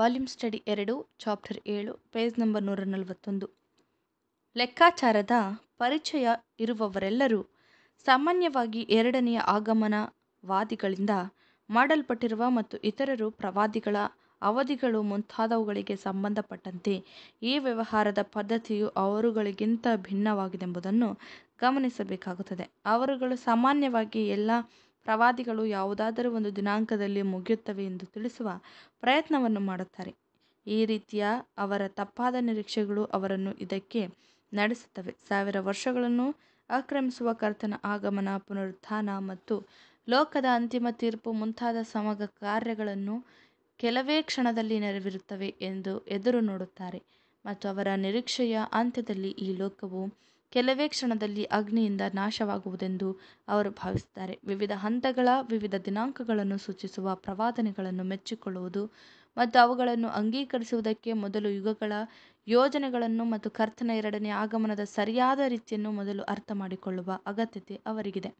volume study ಎರಡು chapter ಏಳು page number ನೂರ ನಲವತ್ತೊಂದು ಲೆಕ್ಕಾಚಾರದ ಪರಿಚಯ ಇರುವವರೆಲ್ಲರೂ ಸಾಮಾನ್ಯವಾಗಿ ಎರಡನೆಯ ಆಗಮನವಾದಿಗಳಿಂದ ಮಾಡಲ್ಪಟ್ಟಿರುವ ಮತ್ತು ಇತರರು ಪ್ರವಾದಿಗಳ ಅವಧಿಗಳು ಮುಂತಾದವುಗಳಿಗೆ ಸಂಬಂಧಪಟ್ಟಂತೆ ಈ ವ್ಯವಹಾರದ ಪದ್ಧತಿಯು ಅವರುಗಳಿಗಿಂತ ಭಿನ್ನವಾಗಿದೆಂಬುದನ್ನು ಗಮನಿಸಬೇಕಾಗುತ್ತದೆ ಅವರುಗಳು ಸಾಮಾನ್ಯವಾಗಿ ಎಲ್ಲ ಪ್ರವಾದಿಗಳು ಯಾವುದಾದರೂ ಒಂದು ದಿನಾಂಕದಲ್ಲಿ ಮುಗಿಯುತ್ತವೆ ಎಂದು ತಿಳಿಸುವ ಪ್ರಯತ್ನವನ್ನು ಮಾಡುತ್ತಾರೆ ಈ ರೀತಿಯ ಅವರ ತಪ್ಪಾದ ನಿರೀಕ್ಷೆಗಳು ಅವರನ್ನು ಇದಕ್ಕೆ ನಡೆಸುತ್ತವೆ ಸಾವಿರ ವರ್ಷಗಳನ್ನು ಆಕ್ರಮಿಸುವ ಕರ್ತನ ಆಗಮನ ಪುನರುತ್ಥಾನ ಮತ್ತು ಲೋಕದ ಅಂತಿಮ ತೀರ್ಪು ಮುಂತಾದ ಸಮಗ ಕಾರ್ಯಗಳನ್ನು ಕೆಲವೇ ಕ್ಷಣದಲ್ಲಿ ನೆರವಿರುತ್ತವೆ ಎಂದು ಎದುರು ನೋಡುತ್ತಾರೆ ಮತ್ತು ಅವರ ನಿರೀಕ್ಷೆಯ ಅಂತ್ಯದಲ್ಲಿ ಈ ಲೋಕವು ಕೆಲವೇ ಕ್ಷಣದಲ್ಲಿ ಅಗ್ನಿಯಿಂದ ನಾಶವಾಗುವುದೆಂದು ಅವರು ಭಾವಿಸುತ್ತಾರೆ ವಿವಿಧ ಹಂತಗಳ ವಿವಿಧ ದಿನಾಂಕಗಳನ್ನು ಸೂಚಿಸುವ ಪ್ರವಾದನೆಗಳನ್ನು ಮೆಚ್ಚಿಕೊಳ್ಳುವುದು ಮತ್ತು ಅವುಗಳನ್ನು ಅಂಗೀಕರಿಸುವುದಕ್ಕೆ ಮೊದಲು ಯುಗಗಳ ಯೋಜನೆಗಳನ್ನು ಮತ್ತು ಕರ್ತನ ಎರಡನೇ ಆಗಮನದ ಸರಿಯಾದ ರೀತಿಯನ್ನು ಮೊದಲು ಅರ್ಥ ಮಾಡಿಕೊಳ್ಳುವ ಅಗತ್ಯತೆ ಅವರಿಗಿದೆ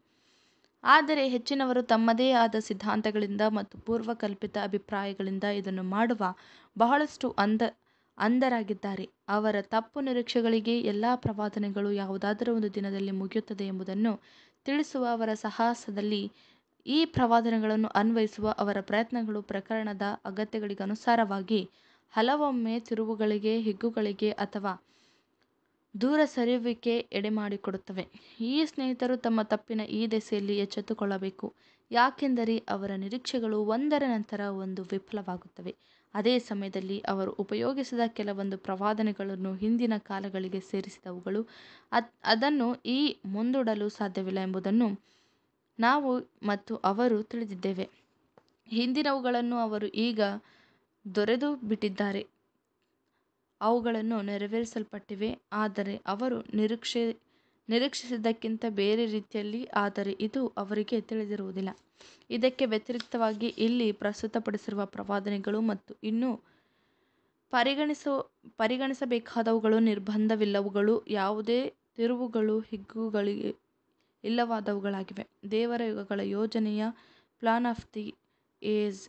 ಆದರೆ ಹೆಚ್ಚಿನವರು ತಮ್ಮದೇ ಆದ ಸಿದ್ಧಾಂತಗಳಿಂದ ಮತ್ತು ಪೂರ್ವಕಲ್ಪಿತ ಅಭಿಪ್ರಾಯಗಳಿಂದ ಇದನ್ನು ಮಾಡುವ ಬಹಳಷ್ಟು ಅಂಧ ಅಂಧರಾಗಿದ್ದಾರೆ ಅವರ ತಪ್ಪು ನಿರೀಕ್ಷೆಗಳಿಗೆ ಎಲ್ಲ ಪ್ರವಾದನೆಗಳು ಯಾವುದಾದರೂ ಒಂದು ದಿನದಲ್ಲಿ ಮುಗಿಯುತ್ತದೆ ಎಂಬುದನ್ನು ತಿಳಿಸುವ ಅವರ ಸಾಹಸದಲ್ಲಿ ಈ ಪ್ರವಾದನೆಗಳನ್ನು ಅನ್ವಯಿಸುವ ಅವರ ಪ್ರಯತ್ನಗಳು ಪ್ರಕರಣದ ಅಗತ್ಯಗಳಿಗನುಸಾರವಾಗಿ ಹಲವೊಮ್ಮೆ ತಿರುವುಗಳಿಗೆ ಹಿಗ್ಗುಗಳಿಗೆ ಅಥವಾ ದೂರ ಸರಿಯುವಿಕೆ ಎಡೆಮಾಡಿಕೊಡುತ್ತವೆ ಈ ಸ್ನೇಹಿತರು ತಮ್ಮ ತಪ್ಪಿನ ಈ ದೆಸೆಯಲ್ಲಿ ಎಚ್ಚೆತ್ತುಕೊಳ್ಳಬೇಕು ಯಾಕೆಂದರೆ ಅವರ ನಿರೀಕ್ಷೆಗಳು ಒಂದರ ನಂತರ ಒಂದು ವಿಫಲವಾಗುತ್ತವೆ ಅದೇ ಸಮಯದಲ್ಲಿ ಅವರು ಉಪಯೋಗಿಸಿದ ಕೆಲವೊಂದು ಪ್ರವಾದನೆಗಳನ್ನು ಹಿಂದಿನ ಕಾಲಗಳಿಗೆ ಸೇರಿಸಿದವುಗಳು ಅದು ಅದನ್ನು ಈ ಮುಂದೂಡಲು ಸಾಧ್ಯವಿಲ್ಲ ಎಂಬುದನ್ನು ನಾವು ಮತ್ತು ಅವರು ತಿಳಿದಿದ್ದೇವೆ ಹಿಂದಿನವುಗಳನ್ನು ಅವರು ಈಗ ದೊರೆದು ಬಿಟ್ಟಿದ್ದಾರೆ ಅವುಗಳನ್ನು ನೆರವೇರಿಸಲ್ಪಟ್ಟಿವೆ ಆದರೆ ಅವರು ನಿರೀಕ್ಷೆ ನಿರೀಕ್ಷಿಸಿದ್ದಕ್ಕಿಂತ ಬೇರೆ ರೀತಿಯಲ್ಲಿ ಆದರೆ ಇದು ಅವರಿಗೆ ತಿಳಿದಿರುವುದಿಲ್ಲ ಇದಕ್ಕೆ ವ್ಯತಿರಿಕ್ತವಾಗಿ ಇಲ್ಲಿ ಪ್ರಸ್ತುತಪಡಿಸಿರುವ ಪ್ರವಾದನೆಗಳು ಮತ್ತು ಇನ್ನೂ ಪರಿಗಣಿಸೋ ಪರಿಗಣಿಸಬೇಕಾದವುಗಳು ನಿರ್ಬಂಧವಿಲ್ಲವುಗಳು ಯಾವುದೇ ತಿರುವುಗಳು ಹಿಗ್ಗುಗಳಿಗೆ ಇಲ್ಲವಾದವುಗಳಾಗಿವೆ ದೇವರ ಯುಗಗಳ ಯೋಜನೆಯ ಪ್ಲಾನ್ ಆಫ್ ದಿ ಏಜ್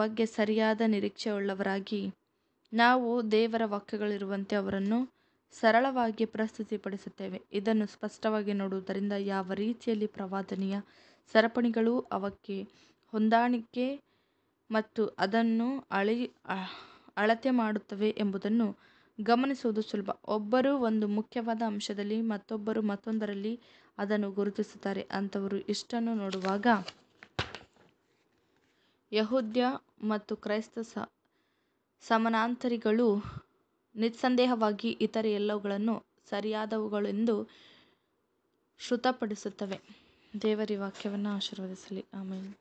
ಬಗ್ಗೆ ಸರಿಯಾದ ನಿರೀಕ್ಷೆಯುಳ್ಳವರಾಗಿ ನಾವು ದೇವರ ವಾಕ್ಯಗಳಿರುವಂತೆ ಅವರನ್ನು ಸರಳವಾಗಿ ಪ್ರಸ್ತುತಿಪಡಿಸುತ್ತೇವೆ ಇದನ್ನು ಸ್ಪಷ್ಟವಾಗಿ ನೋಡುವುದರಿಂದ ಯಾವ ರೀತಿಯಲ್ಲಿ ಪ್ರವಾದನೆಯ ಸರಪಣಿಗಳು ಅವಕ್ಕೆ ಹೊಂದಾಣಿಕೆ ಮತ್ತು ಅದನ್ನು ಅಳಿ ಅಳತೆ ಮಾಡುತ್ತವೆ ಎಂಬುದನ್ನು ಗಮನಿಸುವುದು ಸುಲಭ ಒಬ್ಬರು ಒಂದು ಮುಖ್ಯವಾದ ಅಂಶದಲ್ಲಿ ಮತ್ತೊಬ್ಬರು ಮತ್ತೊಂದರಲ್ಲಿ ಅದನ್ನು ಗುರುತಿಸುತ್ತಾರೆ ಅಂಥವರು ಇಷ್ಟನ್ನು ನೋಡುವಾಗ ಯಹೂದ್ಯ ಮತ್ತು ಕ್ರೈಸ್ತ ಸಮಾನಾಂತರಿಗಳು ನಿಸ್ಸಂದೇಹವಾಗಿ ಇತರೆ ಎಲ್ಲವುಗಳನ್ನು ಸರಿಯಾದವುಗಳೆಂದು ಶ್ರುತಪಡಿಸುತ್ತವೆ ದೇವರ ವಾಕ್ಯವನ್ನು ಆಶೀರ್ವದಿಸಲಿ ಆಮೇಲೆ